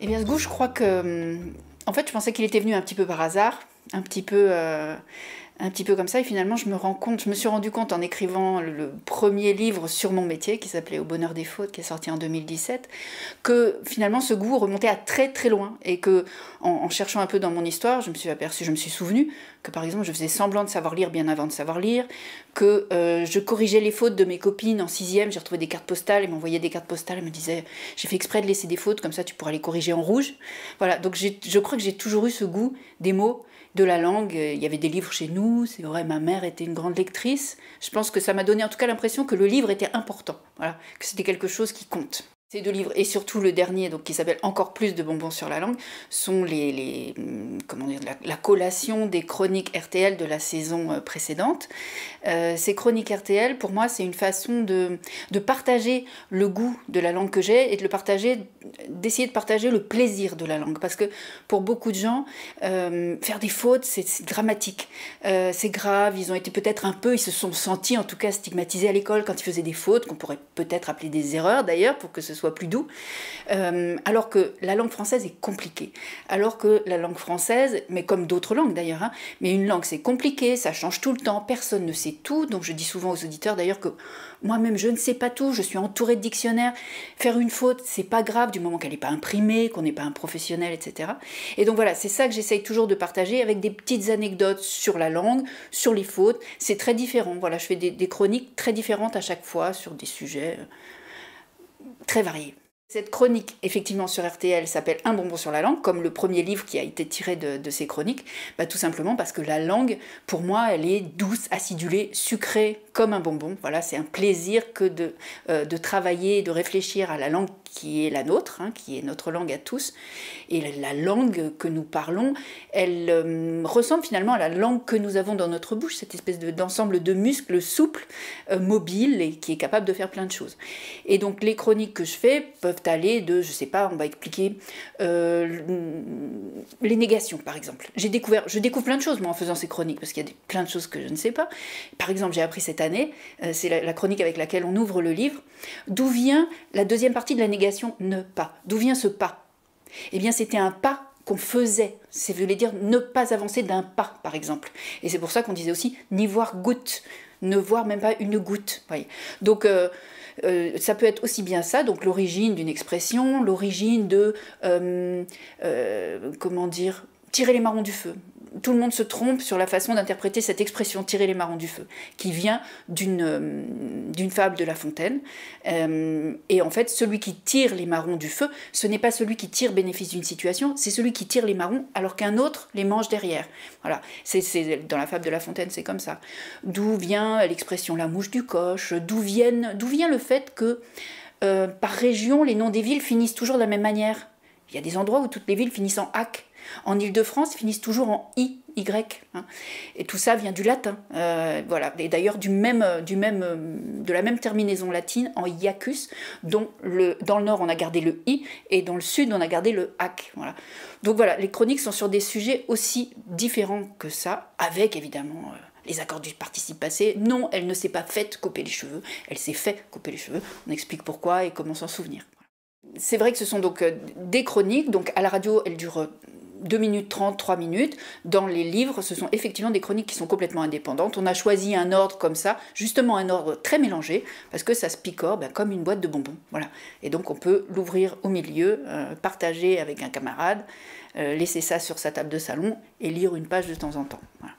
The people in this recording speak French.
Eh bien, ce goût, je crois que. En fait, je pensais qu'il était venu un petit peu par hasard, un petit peu. Euh, un petit peu comme ça, et finalement je me rends compte, je me suis rendu compte en écrivant le premier livre sur mon métier, qui s'appelait Au bonheur des fautes, qui est sorti en 2017, que finalement ce goût remontait à très très loin, et que en, cherchant un peu dans mon histoire, je me suis aperçue, je me suis souvenu par exemple je faisais semblant de savoir lire bien avant de savoir lire, que euh, je corrigeais les fautes de mes copines en sixième, j'ai retrouvé des cartes postales, elles m'envoyaient des cartes postales, et me disaient j'ai fait exprès de laisser des fautes, comme ça tu pourras les corriger en rouge. Voilà, donc je crois que j'ai toujours eu ce goût des mots, de la langue. Il y avait des livres chez nous, c'est vrai, ma mère était une grande lectrice. Je pense que ça m'a donné en tout cas l'impression que le livre était important, voilà, que c'était quelque chose qui compte. Ces deux livres, et surtout le dernier, donc, qui s'appelle Encore plus de bonbons sur la langue, sont les, hum, comment dire, la, collation des chroniques RTL de la saison euh, précédente. Euh, ces chroniques RTL, pour moi, c'est une façon de, de partager le goût de la langue que j'ai et de le partager, d'essayer de partager le plaisir de la langue. Parce que pour beaucoup de gens, euh, faire des fautes, c'est dramatique, c'est grave, ils ont été peut-être un peu, ils se sont sentis en tout cas stigmatisés à l'école quand ils faisaient des fautes, qu'on pourrait peut-être appeler des erreurs d'ailleurs, pour que ce soit plus doux. Euh, alors que la langue française est compliquée. Alors que la langue française, mais comme d'autres langues d'ailleurs, hein, mais une langue c'est compliqué, ça change tout le temps, personne ne sait tout. Donc je dis souvent aux auditeurs d'ailleurs que moi-même je ne sais pas tout, je suis entourée de dictionnaires. Faire une faute, c'est pas grave du moment qu'elle n'est pas imprimée, qu'on n'est pas un professionnel, etc. Et donc voilà, c'est ça que j'essaye toujours de partager avec des petites anecdotes sur la langue, sur les fautes. C'est très différent. Voilà, je fais des chroniques très différentes à chaque fois sur des sujets euh, très variée. Cette chronique, effectivement, sur RTL s'appelle Un bonbon sur la langue, comme le premier livre qui a été tiré de, ces chroniques, bah, tout simplement parce que la langue, pour moi, elle est douce, acidulée, sucrée, comme un bonbon. Voilà, c'est un plaisir que de, euh, de travailler, de réfléchir à la langue qui est la nôtre, hein, qui est notre langue à tous. Et la, langue que nous parlons, elle euh, ressemble finalement à la langue que nous avons dans notre bouche, cette espèce d'ensemble de, muscles souples, euh, mobiles et qui est capable de faire plein de choses. Et donc les chroniques que je fais peuvent aller de, je sais pas, on va expliquer les négations par exemple. J'ai découvert, je découvre plein de choses moi en faisant ces chroniques parce qu'il y a plein de choses que je ne sais pas. Par exemple, j'ai appris cette année euh, c'est la, chronique avec laquelle on ouvre le livre, d'où vient la deuxième partie de la négation ne pas D'où vient ce pas Eh bien c'était un pas qu'on faisait, c'est voulait dire ne pas avancer d'un pas par exemple. Et c'est pour ça qu'on disait aussi n'y voir goutte, ne voir même pas une goutte. Donc euh, euh, ça peut être aussi bien ça, donc l'origine d'une expression, l'origine de, comment dire, tirer les marrons du feu, tout le monde se trompe sur la façon d'interpréter cette expression tirer les marrons du feu, qui vient d'une euh, fable de La Fontaine. Euh, et en fait, celui qui tire les marrons du feu, ce n'est pas celui qui tire bénéfice d'une situation, c'est celui qui tire les marrons alors qu'un autre les mange derrière. Voilà, c'est dans la fable de La Fontaine, c'est comme ça. D'où vient l'expression la mouche du coche, d'où vient le fait que euh, par région, les noms des villes finissent toujours de la même manière il y a des endroits où toutes les villes finissent en hack. En Ile-de-France, finissent toujours en i, y. Hein. Et tout ça vient du latin. Euh, voilà. Et d'ailleurs, du même, euh, du même, euh, de la même terminaison latine en iacus, dont le, dans le nord, on a gardé le i, et dans le sud, on a gardé le hack Voilà. Donc voilà, les chroniques sont sur des sujets aussi différents que ça, avec évidemment. les accords du participe passé. Non, elle ne s'est pas faite couper les cheveux, elle s'est fait couper les cheveux. On explique pourquoi et comment s'en souvenir c'est vrai que ce sont donc euh, des chroniques. Donc à la radio, elles durent 2 euh, minutes 30, 3 minutes. Dans les livres, ce sont effectivement des chroniques qui sont complètement indépendantes. On a choisi un ordre comme ça, justement un ordre très mélangé, parce que ça se picore ben, comme une boîte de bonbons. Voilà. Et donc on peut l'ouvrir au milieu, euh, partager avec un camarade, laisser ça sur sa table de salon et lire une page de temps en temps. Voilà.